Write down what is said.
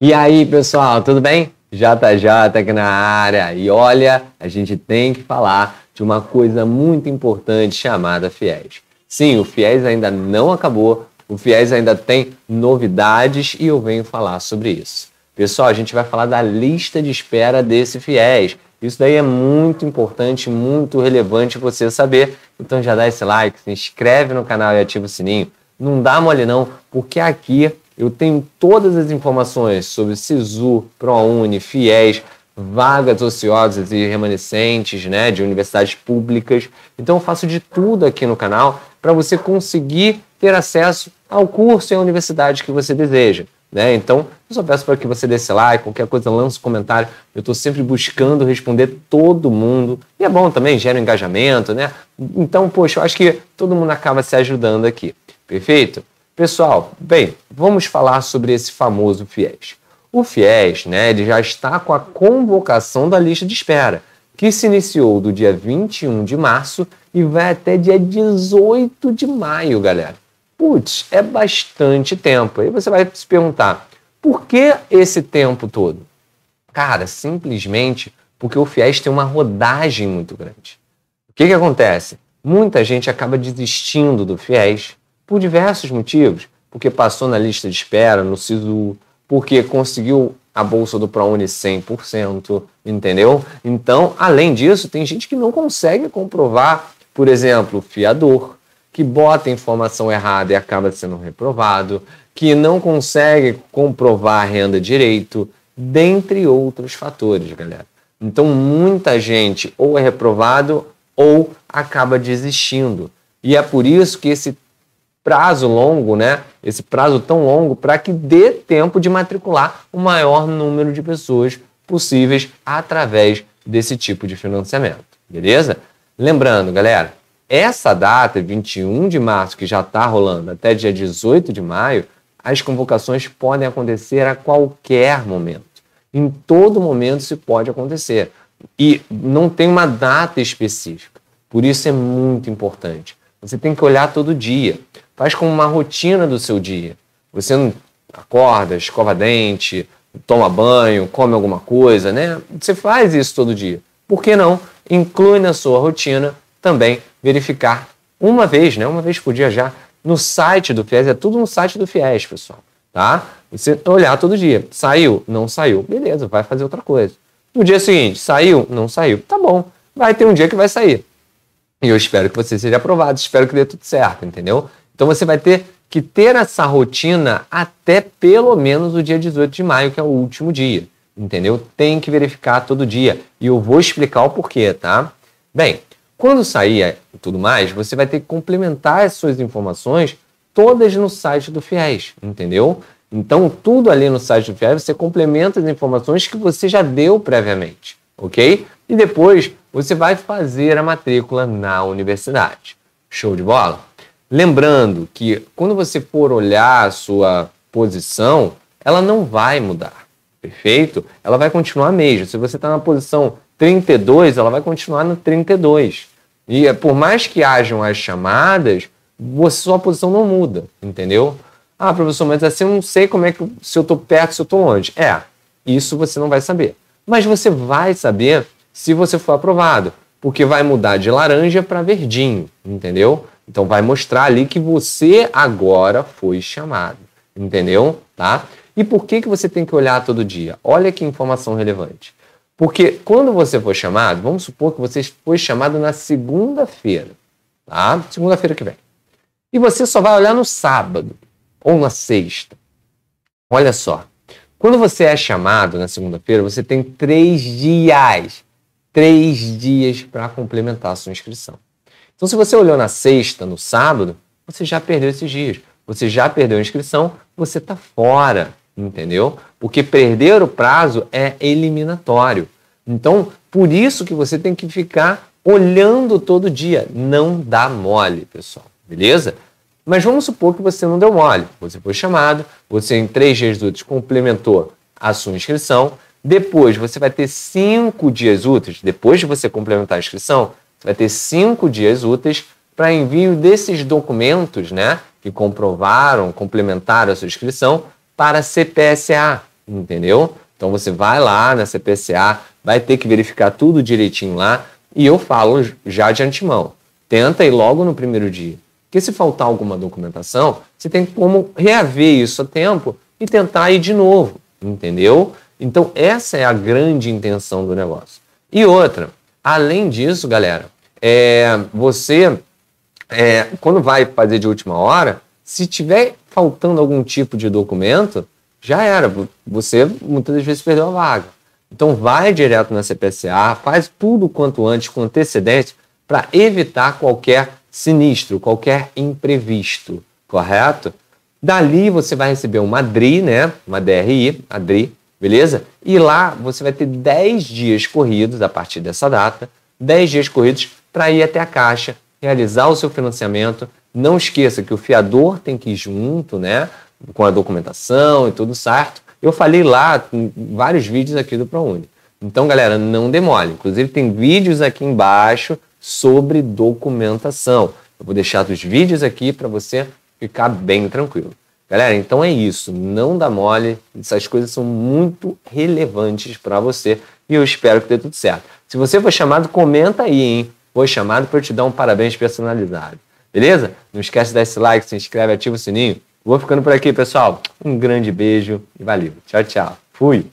E aí, pessoal, tudo bem? JJ aqui na área. E olha, a gente tem que falar de uma coisa muito importante chamada FIES. Sim, o FIES ainda não acabou, o FIES ainda tem novidades e eu venho falar sobre isso. Pessoal, a gente vai falar da lista de espera desse FIES. Isso daí é muito importante, muito relevante você saber. Então já dá esse like, se inscreve no canal e ativa o sininho. Não dá mole não, porque aqui eu tenho todas as informações sobre SISU, ProUni, FIES, vagas ociosas e remanescentes né, de universidades públicas. Então, eu faço de tudo aqui no canal para você conseguir ter acesso ao curso e à universidade que você deseja. Né? Então, eu só peço para que você dê seu like, qualquer coisa, lance um comentário. Eu estou sempre buscando responder todo mundo. E é bom também, gera um engajamento, né? Então, poxa, eu acho que todo mundo acaba se ajudando aqui. Perfeito? Pessoal, bem, vamos falar sobre esse famoso FIES. O FIES, né, ele já está com a convocação da lista de espera, que se iniciou do dia 21 de março e vai até dia 18 de maio, galera. Putz, é bastante tempo. Aí você vai se perguntar, por que esse tempo todo? Cara, simplesmente porque o FIES tem uma rodagem muito grande. O que, que acontece? Muita gente acaba desistindo do FIES por diversos motivos, porque passou na lista de espera, no SISU, porque conseguiu a bolsa do ProUni 100%, entendeu? Então, além disso, tem gente que não consegue comprovar, por exemplo, fiador, que bota informação errada e acaba sendo reprovado, que não consegue comprovar a renda direito, dentre outros fatores, galera. Então, muita gente ou é reprovado ou acaba desistindo. E é por isso que esse prazo longo, né? Esse prazo tão longo para que dê tempo de matricular o maior número de pessoas possíveis através desse tipo de financiamento, beleza? Lembrando, galera, essa data, 21 de março, que já está rolando até dia 18 de maio, as convocações podem acontecer a qualquer momento. Em todo momento se pode acontecer. E não tem uma data específica. Por isso é muito importante. Você tem que olhar todo dia. Faz como uma rotina do seu dia. Você não acorda, escova dente, toma banho, come alguma coisa, né? Você faz isso todo dia. Por que não? Inclui na sua rotina também verificar uma vez, né? Uma vez por dia já no site do FIES, é tudo no site do FIES, pessoal, tá? Você olhar todo dia. Saiu? Não saiu. Beleza, vai fazer outra coisa. No dia seguinte, saiu? Não saiu. Tá bom. Vai ter um dia que vai sair. E eu espero que você seja aprovado, espero que dê tudo certo, entendeu? Então você vai ter que ter essa rotina até pelo menos o dia 18 de maio, que é o último dia. Entendeu? Tem que verificar todo dia. E eu vou explicar o porquê, tá? Bem, quando sair e tudo mais, você vai ter que complementar as suas informações todas no site do FIES, entendeu? Então, tudo ali no site do FIES, você complementa as informações que você já deu previamente, ok? E depois, você vai fazer a matrícula na universidade. Show de bola? Lembrando que quando você for olhar a sua posição, ela não vai mudar, perfeito? Ela vai continuar mesmo. Se você está na posição 32, ela vai continuar no 32. E é, por mais que hajam as chamadas, você, sua posição não muda, entendeu? Ah, professor, mas assim eu não sei como é que se eu estou perto, se eu estou longe. É, isso você não vai saber. Mas você vai saber se você for aprovado porque vai mudar de laranja para verdinho, entendeu? Então vai mostrar ali que você agora foi chamado, entendeu? Tá? E por que, que você tem que olhar todo dia? Olha que informação relevante. Porque quando você for chamado, vamos supor que você foi chamado na segunda-feira, tá? Segunda-feira que vem. E você só vai olhar no sábado ou na sexta. Olha só. Quando você é chamado na segunda-feira, você tem três dias três dias para complementar a sua inscrição. Então, se você olhou na sexta, no sábado, você já perdeu esses dias. Você já perdeu a inscrição, você está fora, entendeu? Porque perder o prazo é eliminatório. Então, por isso que você tem que ficar olhando todo dia. Não dá mole, pessoal, beleza? Mas vamos supor que você não deu mole. Você foi chamado, você em três dias úteis complementou a sua inscrição, depois você vai ter cinco dias úteis, depois de você complementar a inscrição, você vai ter cinco dias úteis para envio desses documentos, né, que comprovaram, complementaram a sua inscrição para a CPSA, entendeu? Então você vai lá na CPSA, vai ter que verificar tudo direitinho lá, e eu falo já de antemão, tenta ir logo no primeiro dia. Porque se faltar alguma documentação, você tem como reaver isso a tempo e tentar ir de novo, entendeu? Então, essa é a grande intenção do negócio. E outra, além disso, galera, é, você, é, quando vai fazer de última hora, se tiver faltando algum tipo de documento, já era. Você muitas vezes perdeu a vaga. Então, vai direto na CPCA, faz tudo quanto antes, com antecedência, para evitar qualquer sinistro, qualquer imprevisto, correto? Dali você vai receber uma DRI, né? Uma DRI, a DRI, beleza? E lá você vai ter 10 dias corridos a partir dessa data, 10 dias corridos para ir até a caixa, realizar o seu financiamento. Não esqueça que o fiador tem que ir junto, né? Com a documentação e tudo certo. Eu falei lá em vários vídeos aqui do ProUni. Então, galera, não demore. Inclusive, tem vídeos aqui embaixo sobre documentação. Eu vou deixar os vídeos aqui para você ficar bem tranquilo. Galera, então é isso. Não dá mole. Essas coisas são muito relevantes para você e eu espero que dê tudo certo. Se você for chamado, comenta aí, hein? Foi chamado para eu te dar um parabéns personalizado. Beleza? Não esquece de dar esse like, se inscreve, ativa o sininho. Vou ficando por aqui, pessoal. Um grande beijo e valeu. Tchau, tchau. Fui.